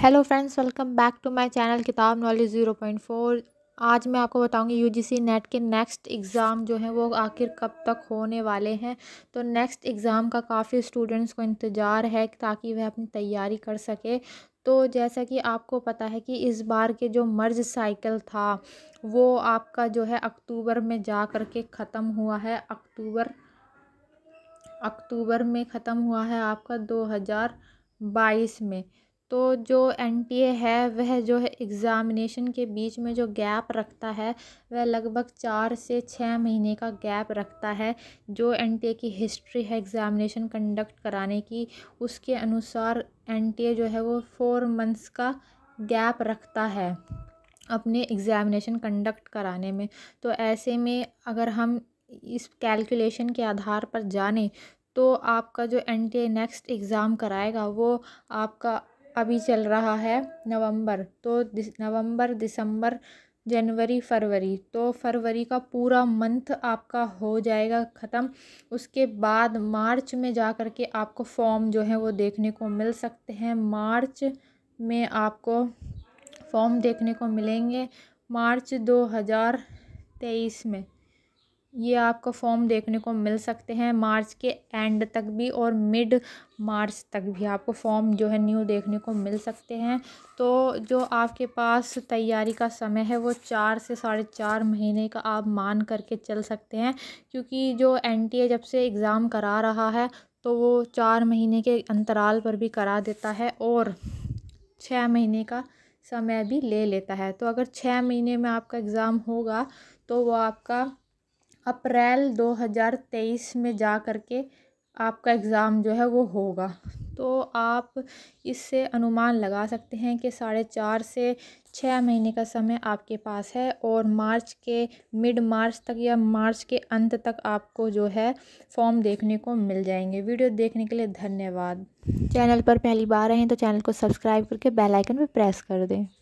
hello friends welcome back to my channel Kitab Knowledge zero point four आज मैं आपको बताऊंगी यूजीसी नेट के नेक्स्ट एग्ज़ाम जो है वो आखिर कब तक होने वाले हैं तो नेक्स्ट एग्ज़ाम का काफ़ी स्टूडेंट्स को इंतज़ार है ताकि वह अपनी तैयारी कर सके तो जैसा कि आपको पता है कि इस बार के जो मर्ज साइकिल था वो आपका जो है अक्टूबर में जा कर के ख़त्म हुआ है अक्टूबर अक्टूबर में ख़त्म हुआ है आपका दो बाईस में तो जो एन टी ए है वह जो है एग्ज़ामिनेशन के बीच में जो गैप रखता है वह लगभग चार से छः महीने का गैप रखता है जो एन टी ए की हिस्ट्री है एग्ज़ामिनेशन कंडक्ट कराने की उसके अनुसार एन टी ए जो है वो फोर मंथ्स का गैप रखता है अपने एग्ज़ामिनेशन कंडक्ट कराने में तो ऐसे में अगर हम इस कैलकुलेशन के आधार पर जाने तो आपका जो N T A next exam कराएगा वो आपका अभी चल रहा है नवंबर तो दिस, नवंबर दिसंबर जनवरी फरवरी तो फरवरी का पूरा मंथ आपका हो जाएगा ख़त्म उसके बाद मार्च में जा कर के आपको फॉर्म जो है वो देखने को मिल सकते हैं मार्च में आपको फॉर्म देखने को मिलेंगे मार्च दो हज़ार तेईस में ये आपको फॉर्म देखने को मिल सकते हैं मार्च के एंड तक भी और मिड मार्च तक भी आपको फॉर्म जो है न्यू देखने को मिल सकते हैं तो जो आपके पास तैयारी का समय है वो चार से साढ़े चार महीने का आप मान करके चल सकते हैं क्योंकि जो एन जब से एग्ज़ाम करा रहा है तो वो चार महीने के अंतराल पर भी करा देता है और छः महीने का समय भी ले लेता है तो अगर छः महीने में आपका एग्ज़ाम होगा तो वो आपका अप्रैल दो हज़ार तेईस में जा कर के आपका एग्ज़ाम जो है वो होगा तो आप इससे अनुमान लगा सकते हैं कि साढ़े चार से छः महीने का समय आपके पास है और मार्च के मिड मार्च तक या मार्च के अंत तक आपको जो है फॉर्म देखने को मिल जाएंगे वीडियो देखने के लिए धन्यवाद चैनल पर पहली बार आए हैं तो चैनल को सब्सक्राइब करके बेल आइकन पर प्रेस कर दें